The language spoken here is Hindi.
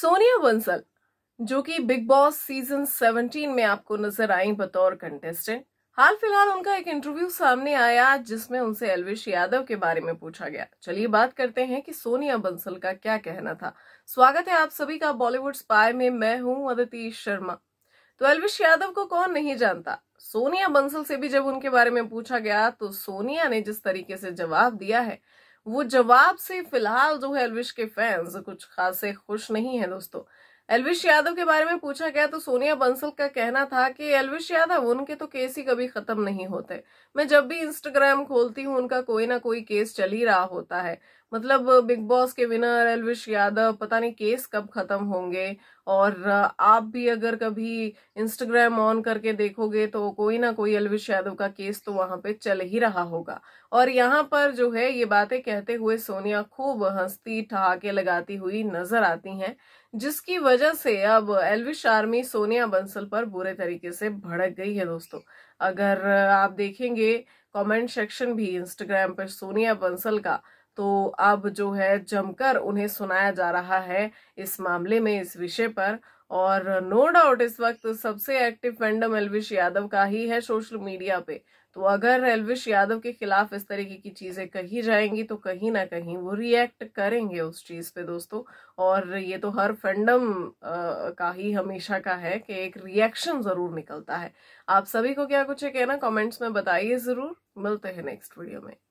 सोनिया बंसल जो कि बिग बॉस सीजन 17 में आपको नजर आई बतौर कंटेस्टेंट हाल फिलहाल उनका एक इंटरव्यू सामने आया जिसमें उनसे एलविश यादव के बारे में पूछा गया चलिए बात करते हैं कि सोनिया बंसल का क्या कहना था स्वागत है आप सभी का बॉलीवुड स्पाई में मैं हूं अदिति शर्मा तो एलविश यादव को कौन नहीं जानता सोनिया बंसल से भी जब उनके बारे में पूछा गया तो सोनिया ने जिस तरीके से जवाब दिया है वो जवाब से फिलहाल जो है एलविश के फैंस कुछ खासे खुश नहीं है दोस्तों एलविश यादव के बारे में पूछा गया तो सोनिया बंसल का कहना था कि एलविश यादव उनके तो केस ही कभी खत्म नहीं होते मैं जब भी इंस्टाग्राम खोलती हूँ उनका कोई ना कोई केस चल ही रहा होता है मतलब बिग बॉस के विनर एलविश यादव पता नहीं केस कब खत्म होंगे और आप भी अगर कभी इंस्टाग्राम ऑन करके देखोगे तो कोई ना कोई एलविश यादव का केस तो वहां पे चल ही रहा होगा और यहाँ पर जो है ये बातें कहते हुए सोनिया खूब हंसती ठहाके लगाती हुई नजर आती हैं जिसकी वजह से अब एलविश आर्मी सोनिया बंसल पर बुरे तरीके से भड़क गई है दोस्तों अगर आप देखेंगे कमेंट सेक्शन भी इंस्टाग्राम पर सोनिया बंसल का तो अब जो है जमकर उन्हें सुनाया जा रहा है इस मामले में इस विषय पर और नो डाउट इस वक्त सबसे एक्टिव फैंडम एलविश यादव का ही है सोशल मीडिया पे तो अगर एलविश यादव के खिलाफ इस तरीके की चीजें कही जाएंगी तो कहीं ना कहीं वो रिएक्ट करेंगे उस चीज पे दोस्तों और ये तो हर फैंडम का ही हमेशा का है कि एक रिएक्शन जरूर निकलता है आप सभी को क्या कुछ है कहना कॉमेंट्स में बताइए जरूर मिलते हैं नेक्स्ट वीडियो में